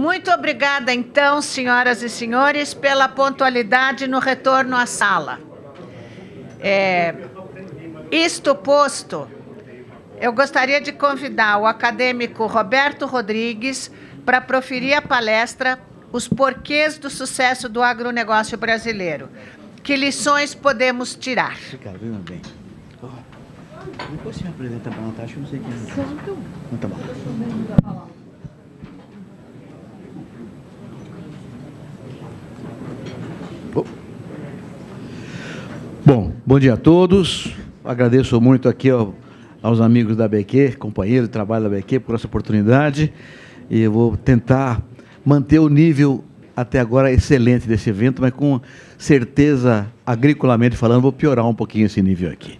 Muito obrigada, então, senhoras e senhores, pela pontualidade no retorno à sala. É, isto posto, eu gostaria de convidar o acadêmico Roberto Rodrigues para proferir a palestra Os Porquês do Sucesso do Agronegócio Brasileiro. Que lições podemos tirar? Obrigado, bem. Depois você apresenta para a Natasha, eu não sei quem é. Não, tá bom. Bom, bom dia a todos. Agradeço muito aqui aos amigos da BQ, companheiro de trabalho da BQ, por essa oportunidade. E eu vou tentar manter o nível até agora excelente desse evento, mas com certeza, agriculamente falando, vou piorar um pouquinho esse nível aqui.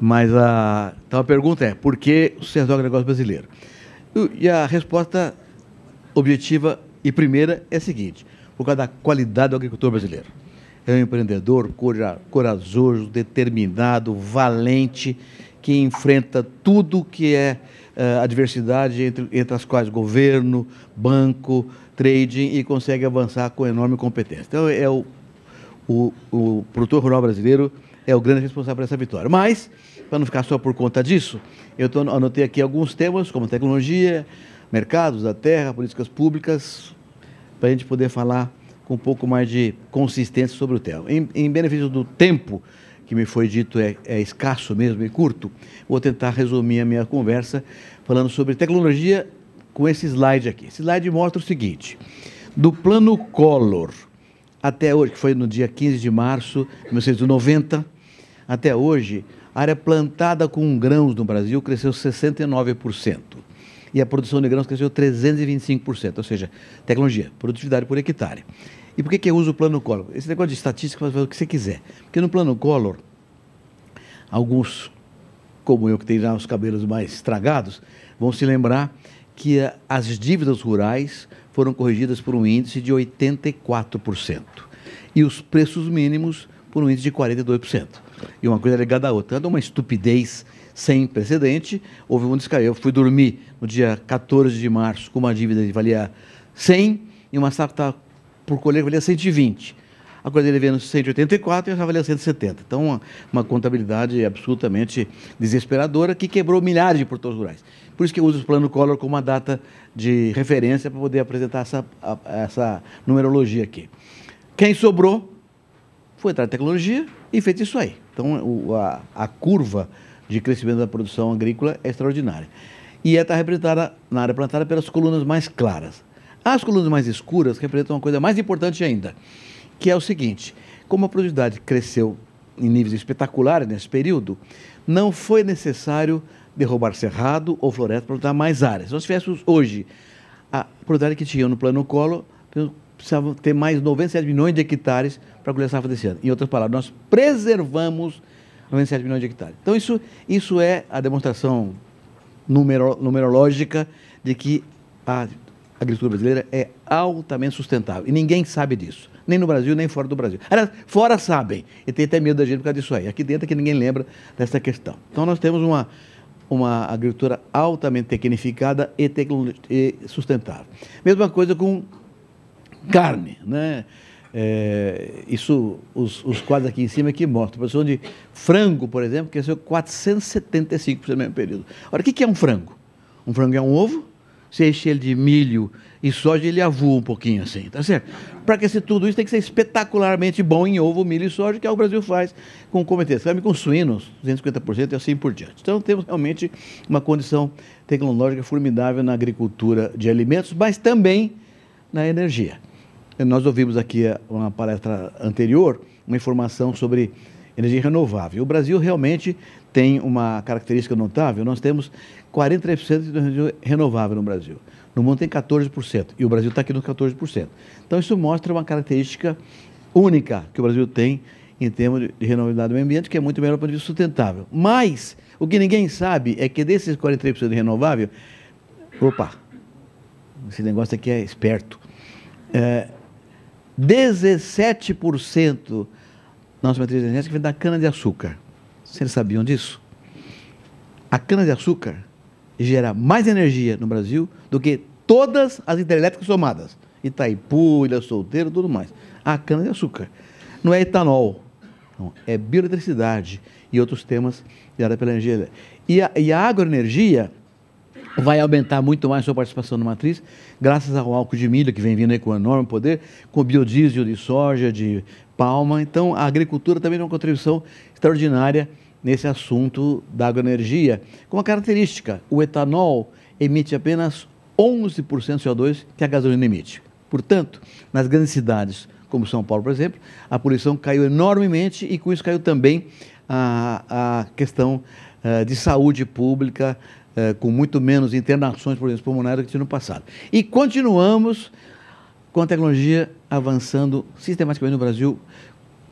Mas a, então a pergunta é, por que o setor agronegócio é brasileiro? E a resposta objetiva e primeira é a seguinte, por causa da qualidade do agricultor brasileiro. É um empreendedor corajoso, determinado, valente, que enfrenta tudo que é uh, adversidade, entre, entre as quais governo, banco, trading, e consegue avançar com enorme competência. Então, é o, o, o produtor rural brasileiro é o grande responsável por essa vitória. Mas, para não ficar só por conta disso, eu tô, anotei aqui alguns temas, como tecnologia, mercados da terra, políticas públicas, para a gente poder falar com um pouco mais de consistência sobre o tema. Em, em benefício do tempo, que me foi dito é, é, escasso mesmo e curto, vou tentar resumir a minha conversa falando sobre tecnologia com esse slide aqui. Esse slide mostra o seguinte: do plano Collor até hoje, que foi no dia 15 de março de 1990, até hoje, a área plantada com grãos no Brasil cresceu 69% e a produção de grãos cresceu 325%, ou seja, tecnologia, produtividade por hectare. E por que, que eu uso o plano Collor? Esse negócio de estatística faz o que você quiser. Porque no plano Collor, alguns, como eu que tenho já os cabelos mais estragados, vão se lembrar que eh, as dívidas rurais foram corrigidas por um índice de 84% e os preços mínimos por um índice de 42%. E uma coisa é ligada à outra. É uma estupidez sem precedente. Houve um descarrego. Eu fui dormir no dia 14 de março com uma dívida que valia 100 e uma safra por colher valia 120. A colher valia 184 e a valia 170. Então, uma, uma, contabilidade absolutamente desesperadora que quebrou milhares de portões rurais. Por isso que eu uso o Plano Collor como uma data de referência para poder apresentar essa, essa numerologia aqui. Quem sobrou foi entrar em tecnologia e fez isso aí. Então, a, a curva de crescimento da produção agrícola é extraordinária. E está representada na área plantada pelas colunas mais claras. As colunas mais escuras representam uma coisa mais importante ainda, que é o seguinte: como a produtividade cresceu em níveis espetaculares nesse período, não foi necessário derrubar cerrado ou floresta para plantar mais áreas. Se nós tivéssemos hoje a produtividade que tinha no plano colo, precisavam ter mais 97 milhões de hectares para colher a safra desse ano. Em outras palavras, nós preservamos 97 milhões de hectares. Então, isso, isso é a demonstração numero, numerológica de que a agricultura brasileira é altamente sustentável. E ninguém sabe disso, nem no Brasil, nem fora do Brasil. Aliás, fora sabem, e tem até medo da gente por causa disso aí. Aqui dentro é que ninguém lembra dessa questão. Então, nós temos uma, uma agricultura altamente tecnificada e, e sustentável. Mesma coisa com carne, né? É, isso, os, os, quadros aqui em cima é que mostram. Produção de frango, por exemplo, cresceu 475% no mesmo período. Ora, o que é um frango? Um frango é um ovo, você enche ele de milho e soja, ele avua um pouquinho assim, tá certo? Para que se tudo isso tem que ser espetacularmente bom em ovo, milho e soja, que é o Brasil faz com cometeçame, com suínos, 250% e assim por diante. Então temos realmente uma condição tecnológica formidável na agricultura de alimentos, mas também na energia. Eh, nós ouvimos aqui eh, uma palestra anterior uma informação sobre energia renovável. O Brasil realmente tem uma característica notável. Nós temos 43% de energia renovável no Brasil. No mundo tem 14% e o Brasil está aqui nos 14%. Então isso mostra uma característica única que o Brasil tem em termos de renovabilidade do meio ambiente, que é muito melhor para o vista sustentável. Mas o que ninguém sabe é que desses 43% de renovável, opa, esse negócio aqui é esperto. É, 17% da nossa matriz energética vem da cana-de-açúcar. Vocês sabiam disso? A cana-de-açúcar gera mais energia no Brasil do que todas as hidrelétricas somadas. Itaipu, Ilha Solteira, tudo mais. A cana-de-açúcar. Não é etanol, não, é bioeletricidade e outros temas gerados pela energia. E a, e a agroenergia vai aumentar muito mais sua participação na matriz, graças ao álcool de milho que vem vindo aí com enorme poder, com biodiesel de soja, de palma. Então, a agricultura também tem uma contribuição extraordinária nesse assunto da agroenergia, com uma característica, o etanol emite apenas 11% de CO2 que a gasolina emite. Portanto, nas grandes cidades, como São Paulo, por exemplo, a poluição caiu enormemente e com isso caiu também a, a questão uh, de saúde pública, eh, com muito menos internações por exemplo, pulmonares do que tinha no passado. E continuamos com a tecnologia avançando sistematicamente no Brasil,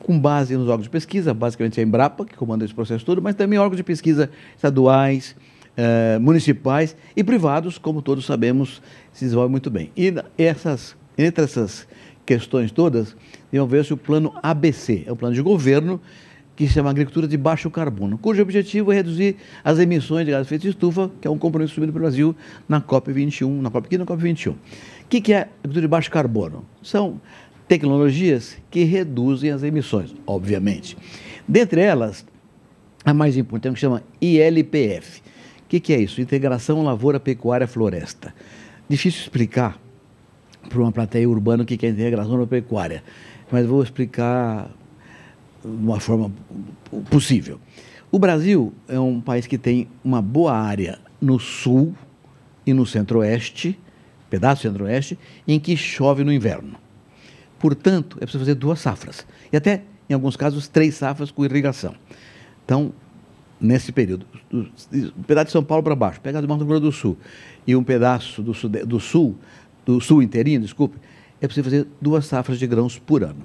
com base nos órgãos de pesquisa, basicamente a Embrapa, que comanda esse processo todo, mas também órgãos de pesquisa estaduais, eh, municipais e privados, como todos sabemos, se desenvolvem muito bem. E essas, entre essas questões todas, deviam ver-se o plano ABC, é o plano de governo que se chama Agricultura de Baixo Carbono, cujo objetivo é reduzir as emissões de gás de efeito de estufa, que é um compromisso assumido pelo Brasil na COP21, na cop na COP21. O que, é agricultura de baixo carbono? São tecnologias que reduzem as emissões, obviamente. Dentre elas, a mais importante que chama ILPF. O que, que é isso? Integração Lavoura Pecuária Floresta. Difícil explicar para uma plateia urbana o que é integração pecuária mas vou explicar de uma forma possível. O Brasil é um país que tem uma boa área no sul e no centro-oeste, pedaço centro-oeste, em que chove no inverno. Portanto, é preciso fazer duas safras. E até, em alguns casos, três safras com irrigação. Então, nesse período, um pedaço de São Paulo para baixo, pedaço do Mato Grosso do Sul e um pedaço do sul, do sul, do sul inteirinho, desculpe, é preciso fazer duas safras de grãos por ano.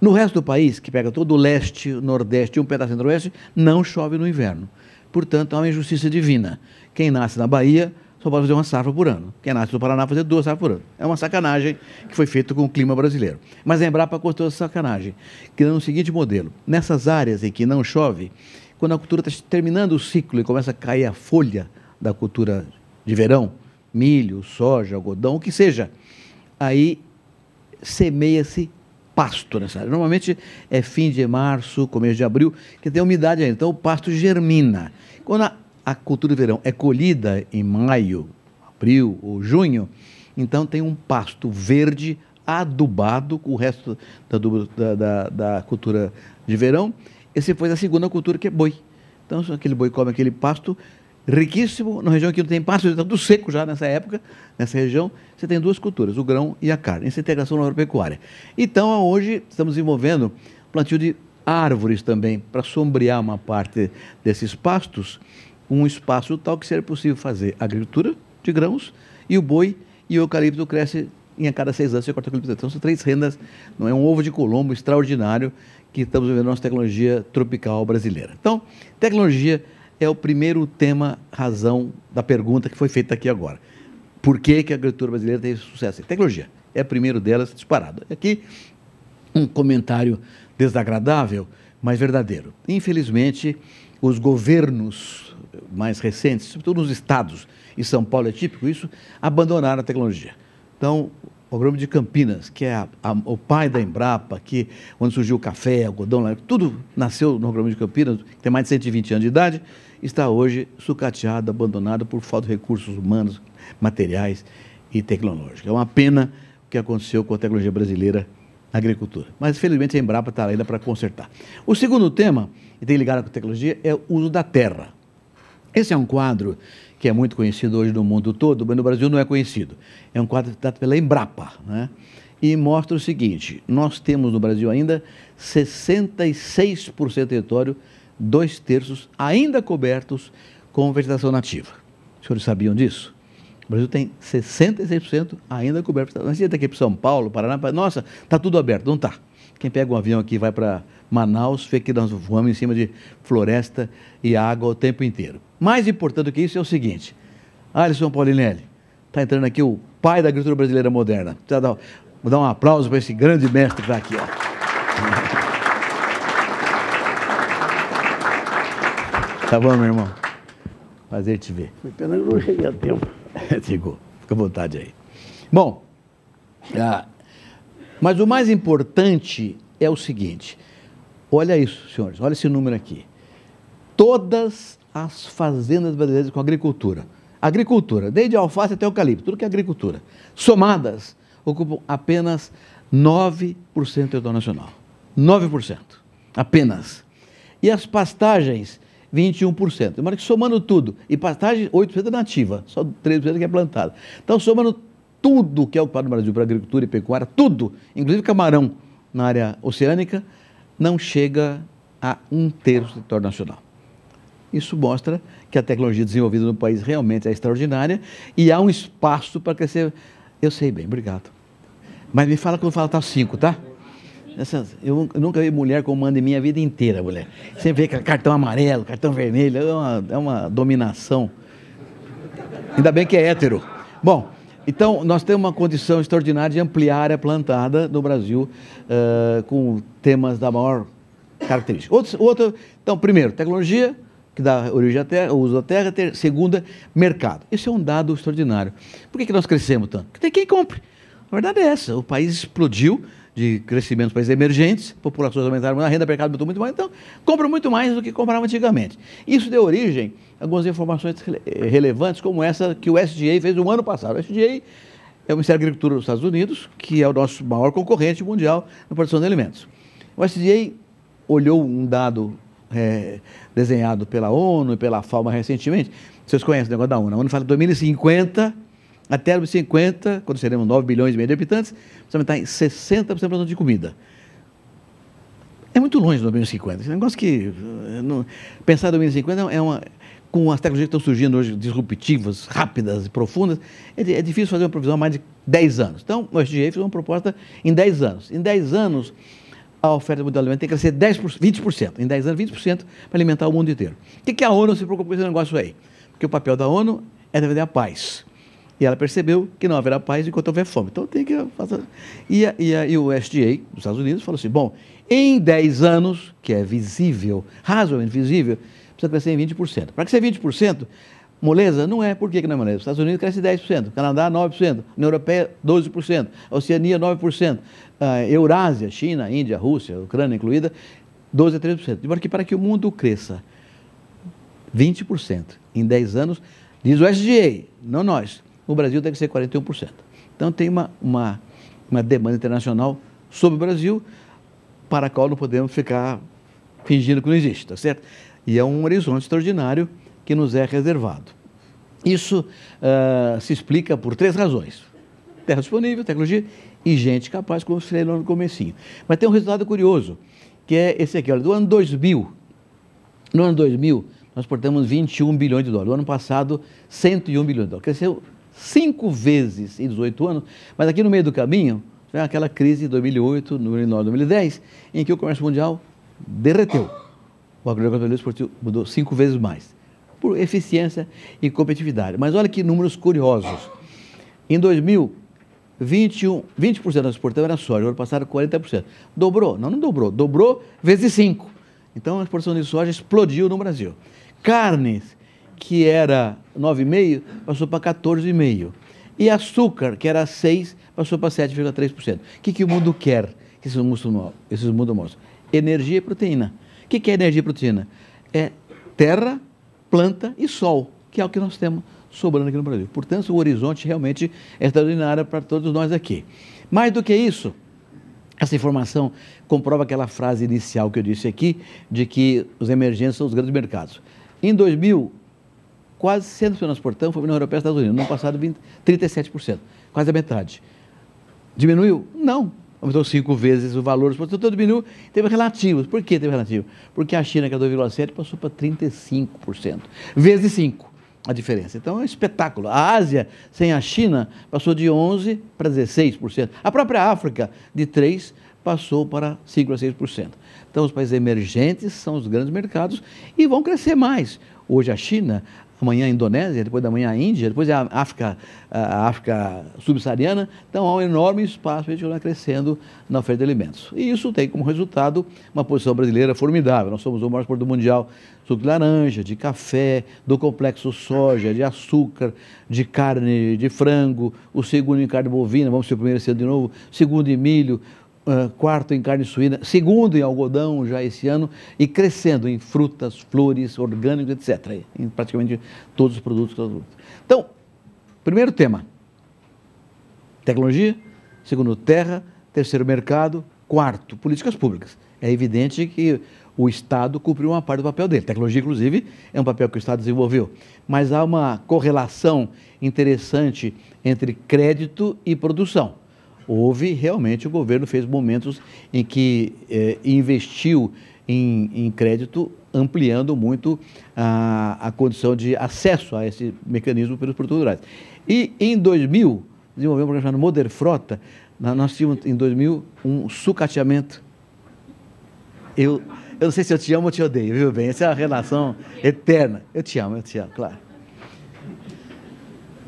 No resto do país, que pega todo o leste, o nordeste e um pedaço do oeste, não chove no inverno. Portanto, há uma injustiça divina. Quem nasce na Bahia só pode fazer uma safra por ano. Quem nasce no Paraná fazer duas safras por ano. É uma sacanagem que foi feita com o clima brasileiro. Mas a para cortou essa sacanagem, criando o seguinte modelo. Nessas áreas em que não chove, quando a cultura está terminando o ciclo e começa a cair a folha da cultura de verão, milho, soja, algodão, o que seja, aí semeia-se pasto nessa área. Normalmente é fim de março, começo de abril, que tem umidade ainda. Então o pasto germina. Quando a, a cultura de verão é colhida em maio, abril ou junho, então tem um pasto verde adubado com o resto da, da, da, da cultura de verão. E depois a segunda cultura, que é boi. Então, aquele boi come aquele pasto, riquíssimo, na região que não tem pasto, está tudo seco já nessa época, nessa região, você tem duas culturas, o grão e a carne, essa é integração na agropecuária. Então, hoje, estamos desenvolvendo plantio de árvores também, para sombrear uma parte desses pastos, um espaço tal que seria possível fazer agricultura de grãos e o boi e o eucalipto cresce em a cada seis anos você corta eucalipto. Então são três rendas, não é um ovo de colombo extraordinário que estamos vivendo na nossa tecnologia tropical brasileira. Então, tecnologia é o primeiro tema, razão da pergunta que foi feita aqui agora. Por que, que a agricultura brasileira tem sucesso? A tecnologia é o primeiro delas disparado. Aqui, um comentário desagradável, mas verdadeiro. Infelizmente, os governos mais recentes, sobretudo nos estados, e São Paulo é típico isso, abandonaram a tecnologia. Então, o Programa de Campinas, que é a, a, o pai da Embrapa, que, onde surgiu o café, o algodão, tudo nasceu no Programa de Campinas, tem mais de 120 anos de idade, está hoje sucateado, abandonado por falta de recursos humanos, materiais e tecnológicos. É uma pena o que aconteceu com a tecnologia brasileira na agricultura. Mas, felizmente, a Embrapa está ainda para consertar. O segundo tema, e tem ligado com tecnologia, é o uso da terra. Esse é um quadro que é muito conhecido hoje no mundo todo, mas no Brasil não é conhecido. É um quadro dado pela Embrapa, né? E mostra o seguinte: nós temos no Brasil ainda 66% de território dois terços ainda cobertos com vegetação nativa. Os senhores sabiam disso? O Brasil tem 66% ainda coberto. Nós ia daqui para São Paulo, Paraná, pra... nossa, está tudo aberto, não está. Quem pega um avião aqui vai para Manaus, fica que nós voamos em cima de floresta e água o tempo inteiro. Mais importante do que isso é o seguinte, Alisson Paulinelli, está entrando aqui o pai da agricultura brasileira moderna. Vou dar um aplauso para esse grande mestre que está aqui. Ó. Tá bom, meu irmão? Prazer te ver. Foi pena que eu não cheguei a tempo. Chegou. Fica à vontade aí. Bom, ah, mas o mais importante é o seguinte. Olha isso, senhores. Olha esse número aqui. Todas as fazendas brasileiras com agricultura. Agricultura, desde alface até eucalipto, tudo que é agricultura. Somadas, ocupam apenas 9% do total nacional. 9%. Apenas. E as pastagens 21%. Mas somando tudo, e pastagem 8% é nativa, só 3% que é plantada. Então, somando tudo que é ocupado no Brasil para agricultura e pecuária, tudo, inclusive camarão na área oceânica, não chega a um terço do território nacional. Isso mostra que a tecnologia desenvolvida no país realmente é extraordinária e há um espaço para crescer. Eu sei bem, obrigado. Mas me fala quando faltar cinco, tá? eu, nunca vi mulher como manda em minha vida inteira, mulher. Sempre vê cartão amarelo, cartão vermelho, é uma, é uma dominação. Ainda bem que é hétero. Bom, então nós temos uma condição extraordinária de ampliar a área plantada no Brasil uh, com temas da maior característica. Outro, outro, então, primeiro, tecnologia, que dá origem à terra, o uso da terra. Ter, segunda, mercado. Isso é um dado extraordinário. Por que, que nós crescemos tanto? Porque tem quem compre. A verdade é essa, o país explodiu de crescimento dos países emergentes, populações aumentaram, a renda per capita aumentou muito mais, então compram muito mais do que comprava antigamente. Isso deu origem a algumas informações eh, relevantes, como essa que o SDA fez no ano passado. O SDA é o Ministério da Agricultura dos Estados Unidos, que é o nosso maior concorrente mundial na produção de alimentos. O SDA olhou um dado é, desenhado pela ONU e pela FAO recentemente. Vocês conhecem o negócio da ONU. A ONU fala que 2050 até 2050, quando seremos 9 bilhões e meio de habitantes, precisamos aumentar em 60% a produção de comida. É muito longe de 2050. Esse negócio que. Eh, não, pensar em 2050 é uma. Com as tecnologias que estão surgindo hoje, disruptivas, rápidas e profundas, é, é, difícil fazer uma provisão há mais de 10 anos. Então, o SGE fez uma proposta em 10 anos. Em 10 anos, a oferta mundial de alimento tem que crescer 10%, 20%. Em 10 anos, 20% para alimentar o mundo inteiro. O que, que a ONU se preocupa com esse negócio aí? Porque o papel da ONU é defender a paz. E ela percebeu que não haverá paz enquanto houver fome. Então tem que fazer. E, a, e, a, e o SDA dos Estados Unidos falou assim: bom, em 10 anos, que é visível, razoavelmente visível, precisa crescer em 20%. Para crescer 20%, moleza não é. Por que, não é moleza? Os Estados Unidos cresce 10%, Canadá 9%, União Europeia 12%, Oceania 9%, ah, Eurásia, China, Índia, Rússia, Ucrânia incluída, 12 a 13%. De modo que para que o mundo cresça 20% em 10 anos, diz o SDA, não nós no Brasil deve ser 41%. Então tem uma, uma, uma demanda internacional sobre o Brasil, para a qual não podemos ficar fingindo que não existe, tá certo? E é um horizonte extraordinário que nos é reservado. Isso uh, se explica por três razões. Terra disponível, tecnologia e gente capaz, como eu falei lá no comecinho. Mas tem um resultado curioso, que é esse aqui, olha, do ano 2000. No ano 2000, nós portamos 21 bilhões de dólares. No ano passado, 101 bilhões de dólares. Cresceu cinco vezes em 18 anos, mas aqui no meio do caminho, foi aquela crise de 2008, 2009, 2010, em que o comércio mundial derreteu. O agronegocio exportiu mudou cinco vezes mais, por eficiência e competitividade. Mas olha que números curiosos. Em 2000, 21, 20% da exportação era soja, no ano passado 40%. Dobrou, não, não dobrou, dobrou vezes 5. Então a exportação de soja explodiu no Brasil. Carnes, que era 9,5%, passou para 14,5%. E açúcar, que era 6%, passou para 7,3%. O que, que o mundo quer? Que esses mundos esses mostram? Energia e proteína. O que, que é energia e proteína? É terra, planta e sol, que é o que nós temos sobrando aqui no Brasil. Portanto, o horizonte realmente é extraordinário para todos nós aqui. Mais do que isso, essa informação comprova aquela frase inicial que eu disse aqui, de que os emergentes são os grandes mercados. Em 2000, quase 100% do nosso portão foi a União Europeia e Estados Unidos. No ano passado, 20, 37%, quase a metade. Diminuiu? Não. Aumentou cinco vezes o valor dos produtores, então diminuiu. Teve relativos. Por que teve relativo? Porque a China, que é 2,7%, passou para 35%, vezes 5 a diferença. Então é um espetáculo. A Ásia, sem a China, passou de 11% para 16%. A própria África, de 3%, passou para 5,6%. Então os países emergentes são os grandes mercados e vão crescer mais. Hoje a China amanhã a Indonésia, depois da manhã a Índia, depois a África, a África subsaariana. Então há um enorme espaço para a gente continuar crescendo na oferta de alimentos. E isso tem como resultado uma posição brasileira formidável. Nós somos o maior exportador mundial de suco de laranja, de café, do complexo soja, de açúcar, de carne, de frango, o segundo em carne bovina, vamos ser o primeiro cedo de novo, segundo em milho, quarto em carne suína, segundo em algodão já esse ano e crescendo em frutas, flores, orgânicos, etc. Em praticamente todos os produtos que nós usamos. Então, primeiro tema, tecnologia, segundo terra, terceiro mercado, quarto, políticas públicas. É evidente que o Estado cumpriu uma parte do papel dele. Tecnologia, inclusive, é um papel que o Estado desenvolveu. Mas há uma correlação interessante entre crédito e produção houve realmente o governo fez momentos em que é, investiu em, em, crédito, ampliando muito a, a condição de acesso a esse mecanismo pelos produtores E em 2000, desenvolveu um programa chamado Moder Frota, nós tínhamos em 2000 um sucateamento. Eu, eu não sei se eu te amo ou te odeio, viu bem? Essa é uma relação eterna. Eu te amo, eu te amo, claro.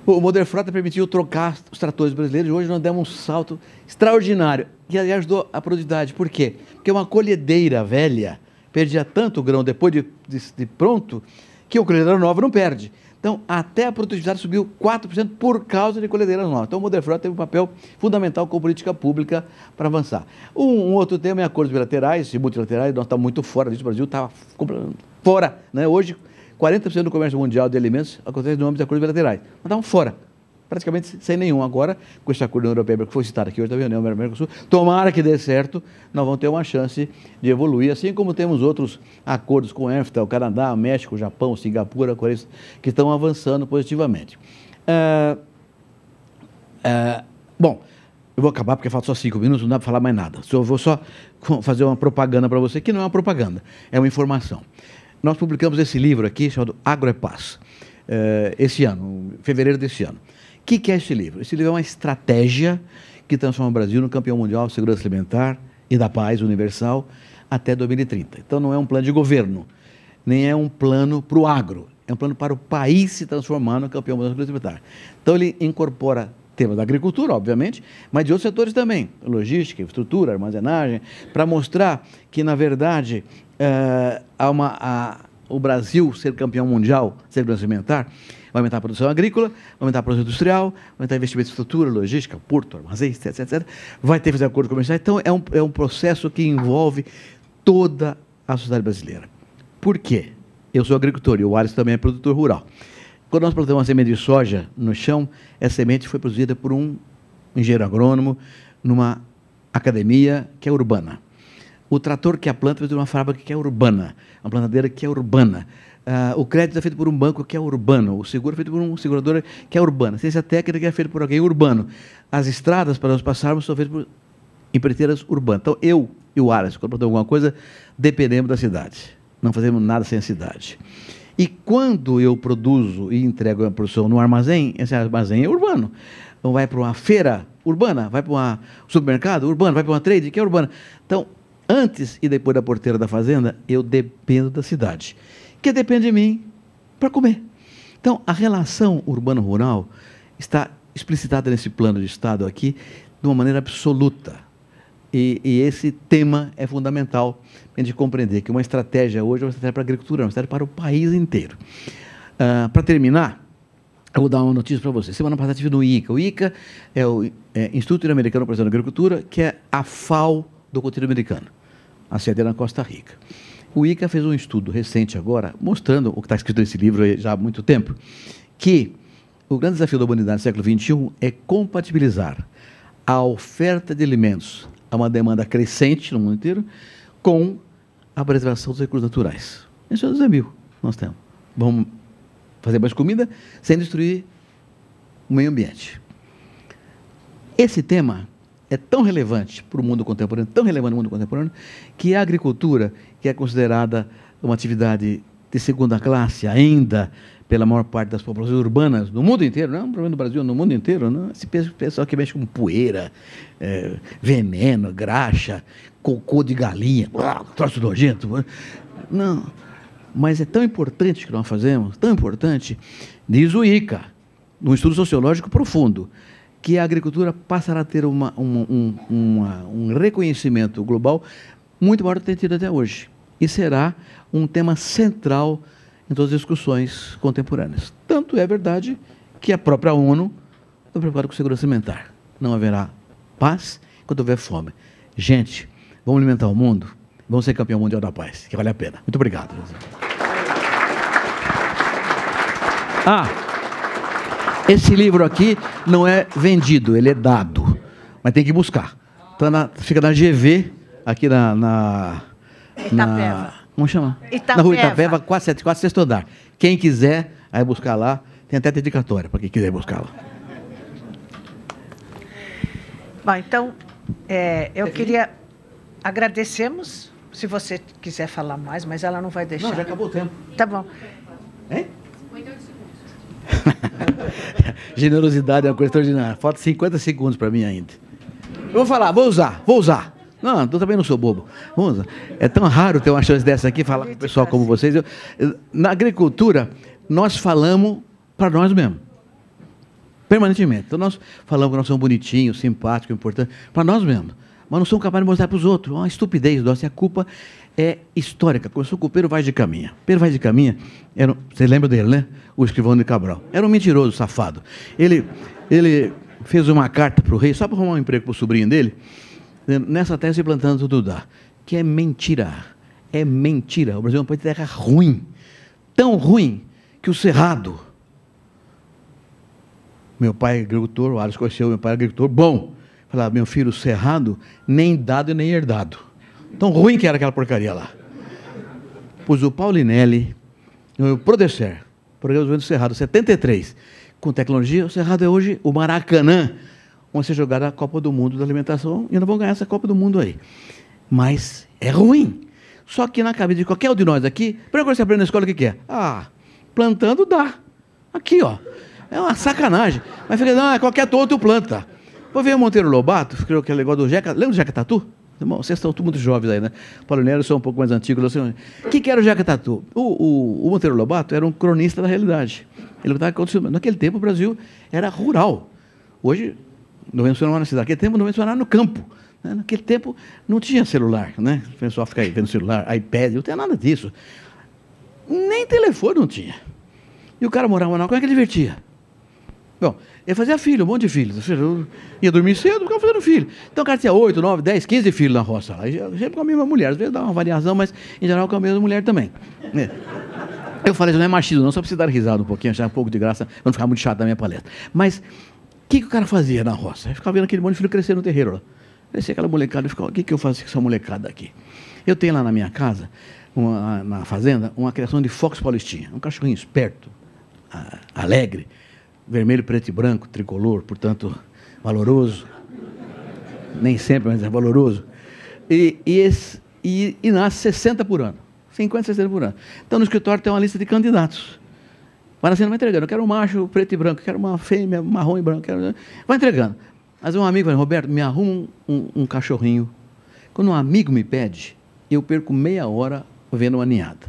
O Modern Frota permitiu trocar os tratores brasileiros e hoje nós demos um salto extraordinário, que aliás ajudou a produtividade. Por quê? Porque uma colhedeira velha perdia tanto grão depois de, de, de pronto que uma colhedeira nova não perde. Então, até a produtividade subiu 4% por causa de colhedeiras novas. Então, o Modern Frota teve um papel fundamental com política pública para avançar. Um, um, outro tema é acordos bilaterais e multilaterais. Nós estamos muito fora disso. O Brasil estava fora. Né? Hoje, 40% do comércio mundial de alimentos acontece no âmbito de acordos bilaterais. Mandavam fora, praticamente sem nenhum. Agora, com esse acordo europeia que foi citado aqui hoje da reunião Mercosul, tomara que dê certo, nós vamos ter uma chance de evoluir, assim como temos outros acordos com a EFTA, o Canadá, o México, o Japão, o Singapura, a Coreia, que estão avançando positivamente. É, é, bom, eu vou acabar porque falta só cinco minutos, não dá para falar mais nada. eu vou só fazer uma propaganda para você, que não é uma propaganda, é uma informação nós publicamos esse livro aqui, chamado Agro é Paz, eh, esse ano, fevereiro desse ano. O que, é esse livro? Esse livro é uma estratégia que transforma o Brasil no campeão mundial de segurança alimentar e da paz universal até 2030. Então não é um plano de governo, nem é um plano para o agro, é um plano para o país se transformar no campeão mundial de segurança alimentar. Então ele incorpora temas da agricultura, obviamente, mas de outros setores também, logística, infraestrutura, armazenagem, para mostrar que, na verdade, uh, uma, a, o Brasil ser campeão mundial, ser alimentar, vai aumentar a produção agrícola, vai aumentar a produção industrial, vai aumentar investimento em estrutura, logística, porto, armazém, etc, etc, etc. Vai ter que fazer acordo comercial. Então, é um, é um processo que envolve toda a sociedade brasileira. Por quê? Eu sou agricultor e o Alisson também é produtor rural. Quando nós plantamos uma semente de soja no chão, essa semente foi produzida por um engenheiro agrônomo numa academia que é urbana o trator que é a planta veio de uma fábrica que é urbana, uma plantadeira que é urbana. Uh, o crédito é feito por um banco que é urbano, o seguro é feito por um seguradora que é urbana, a ciência técnica é feita por alguém urbano. As estradas para nós passarmos são feitas por empreiteiras urbanas. Então, eu e o Aras, quando alguma coisa, dependemos da cidade. Não fazemos nada sem a cidade. E quando eu produzo e entrego a produção no armazém, esse armazém é urbano. Então, vai para uma feira urbana, vai para um supermercado urbano, vai para uma trade que é urbana. Então, antes e depois da porteira da fazenda, eu dependo da cidade, que depende de mim para comer. Então, a relação urbano-rural está explicitada nesse plano de Estado aqui de uma maneira absoluta. E, e esse tema é fundamental para a gente compreender que uma estratégia hoje é uma estratégia para a agricultura, é uma estratégia para o país inteiro. Uh, ah, para terminar, eu vou dar uma notícia para vocês. Semana passada estive no ICA. O ICA é o é, Instituto Interamericano para a Agricultura, que é a FAO do continente americano a sede é na Costa Rica. O ICA fez um estudo recente agora, mostrando o que está escrito nesse livro já há muito tempo, que o grande desafio da humanidade do século XXI é compatibilizar a oferta de alimentos a uma demanda crescente no mundo inteiro com a preservação dos recursos naturais. Esse é o desafio que nós temos. Vamos fazer mais comida sem destruir o meio ambiente. Esse tema é tão relevante para o mundo contemporâneo, tão relevante para o mundo contemporâneo, que a agricultura, que é considerada uma atividade de segunda classe ainda pela maior parte das populações urbanas no mundo inteiro, não é um problema do Brasil, no mundo inteiro, não. Esse pessoal que mexe com poeira, é, veneno, graxa, cocô de galinha, troço nojento. Não. Mas é tão importante que nós fazemos, tão importante, diz o ICA, num estudo sociológico profundo, que a agricultura passará a ter uma, uma, um, uma, um reconhecimento global muito maior do que tem tido até hoje. E será um tema central em todas as discussões contemporâneas. Tanto é verdade que a própria ONU está preocupada com segurança alimentar. Não haverá paz enquanto houver fome. Gente, vamos alimentar o mundo, vamos ser campeão mundial da paz, que vale a pena. Muito obrigado. Ah! Esse livro aqui não é vendido, ele é dado. Mas tem que buscar. Tá na, fica na GV, aqui na. na, na como chama? Itapeva. Na rua Itapeva, quase sexto andar. Quem quiser, aí buscar lá. Tem até dedicatória para quem quiser buscar lá. Bom, então, é, eu queria. Agradecemos. Se você quiser falar mais, mas ela não vai deixar. Não, já acabou o tempo. Tá bom. Hein? 58 segundos. Generosidade é uma coisa extraordinária. Falta 50 segundos para mim ainda. Eu vou falar, vou usar, vou usar. Não, eu também não sou bobo. Vamos, é tão raro ter uma chance dessa aqui, falar com o pessoal como vocês. Eu, na agricultura, nós falamos para nós mesmos. Permanentemente. Então nós falamos que nós somos bonitinhos, simpáticos, importantes, para nós mesmos mas não são capazes de mostrar para os outros. É uma estupidez nossa. E é a culpa é histórica. Começou com o Pedro Vaz de Caminha. Pedro Vaz de Caminha, era, você lembra dele, né? O escrivão de Cabral. Era um mentiroso, safado. Ele, ele fez uma carta para o rei, só para arrumar um emprego para o sobrinho dele, dizendo, nessa tese plantando tudo dá. Que é mentira. É mentira. O Brasil é um país de terra ruim. Tão ruim que o Cerrado. Meu pai é agricultor, o Aras conheceu, meu pai é agricultor bom Falava, meu filho, cerrado, nem dado nem herdado. Tão ruim que era aquela porcaria lá. Pus o Paulinelli o Prodecer, Programa do Cerrado, 73. Com tecnologia, o Cerrado é hoje o Maracanã, onde ser jogada a Copa do Mundo da Alimentação, e não vão ganhar essa Copa do Mundo aí. Mas é ruim. Só que na cabeça de qualquer um de nós aqui, primeira coisa que você aprende na escola, o que, que é? Ah, plantando dá. Aqui, ó. É uma sacanagem. Mas fica, não, é ah, qualquer outro planta ver o Monteiro Lobato, criou é legal do Jeca. Lembra do Jeca Tatu? Irmão, vocês estão muito jovens aí, né? Paulo Nero, eu sou um pouco mais antigo. O que, que era o Jeca Tatu? O, o, o, Monteiro Lobato era um cronista da realidade. Ele estava acontecendo. Naquele tempo, o Brasil era rural. Hoje, não mencionava na cidade. Naquele tempo, não mencionava no campo. Né? Naquele tempo, não tinha celular, né? O pessoal fica aí vendo celular, iPad, não tinha nada disso. Nem telefone não tinha. E o cara morava na como é que ele divertia? Bom, ele fazia filho, um monte de filho. Eu ia dormir cedo, ficava fazendo filho. Então o cara tinha 8, 9, 10, 15 filhos na roça. Aí, sempre com a mesma mulher. Às vezes dá uma variação, mas em geral com a mesma mulher também. É. Eu falei, isso não é machismo, não, só para você dar risada um pouquinho, achar um pouco de graça, não ficar muito chato na minha palestra. Mas o que, que o cara fazia na roça? Ele ficava vendo aquele monte de filho crescer no terreiro lá. Crescer aquela molecada e ficava, o que, que eu faço com essa molecada aqui? Eu tenho lá na minha casa, uma, na fazenda, uma criação de Fox Paulistinha, um cachorrinho esperto, alegre, vermelho, preto e branco, tricolor, portanto, valoroso. Nem sempre, mas é valoroso. E, e, esse, e, e nasce 60 por ano. 50, 60 por ano. Então, no escritório tem uma lista de candidatos. Vai nascendo, vai entregando. Eu quero um macho preto e branco, quero uma fêmea marrom e branco. Quero... Vai entregando. Mas um amigo falou, Roberto, me arruma um, um, um, cachorrinho. Quando um amigo me pede, eu perco meia hora vendo uma ninhada.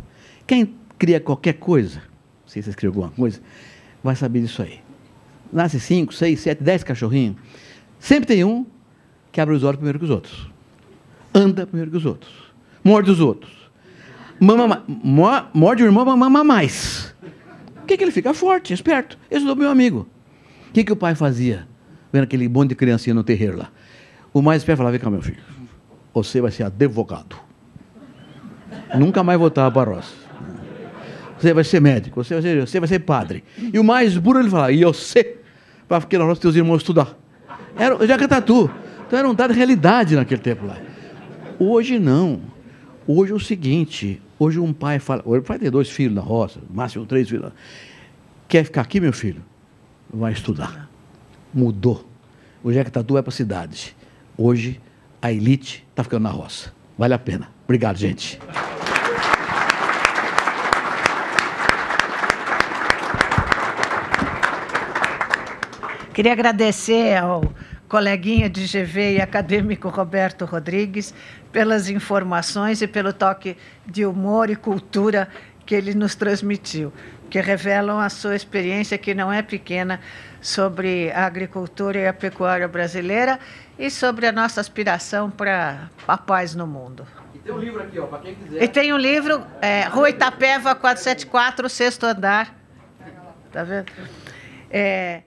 Quem cria qualquer coisa, se você escreveu alguma coisa, vai saber disso aí nasce 5, 6, 7, 10 cachorrinhos, sempre tem um que abre os olhos primeiro que os outros. Anda primeiro que os outros. Morde os outros. Mama, morde o irmão, mama mais. O que, que ele fica? Forte, esperto. Esse é o meu amigo. O que, que o pai fazia? Vendo aquele bonde de criancinha no terreiro lá. O mais esperto falava: Vem cá, meu filho. Você vai ser advogado. Nunca mais votava para a roça você vai ser médico, você vai ser, você vai ser padre. E o mais burro ele falava e você para que nós teus irmãos estudar. Era, o já Jacatatu. Então era um dado realidade naquele tempo lá. Hoje não. Hoje é o seguinte, hoje um pai fala, hoje o pai tem dois filhos na roça, máximo três filhos. Quer ficar aqui, meu filho? Vai estudar. Mudou. O Jacatatu é para cidade Hoje a elite está ficando na roça. Vale a pena. Obrigado, gente. Queria agradecer ao coleguinha de GV e acadêmico Roberto Rodrigues pelas informações e pelo toque de humor e cultura que ele nos transmitiu, que revelam a sua experiência, que não é pequena, sobre a agricultura e a pecuária brasileira e sobre a nossa aspiração para a paz no mundo. E tem um livro aqui, ó, para quem quiser. E tem um livro, é, Rua Itapeva 474, sexto andar. Tá vendo? É,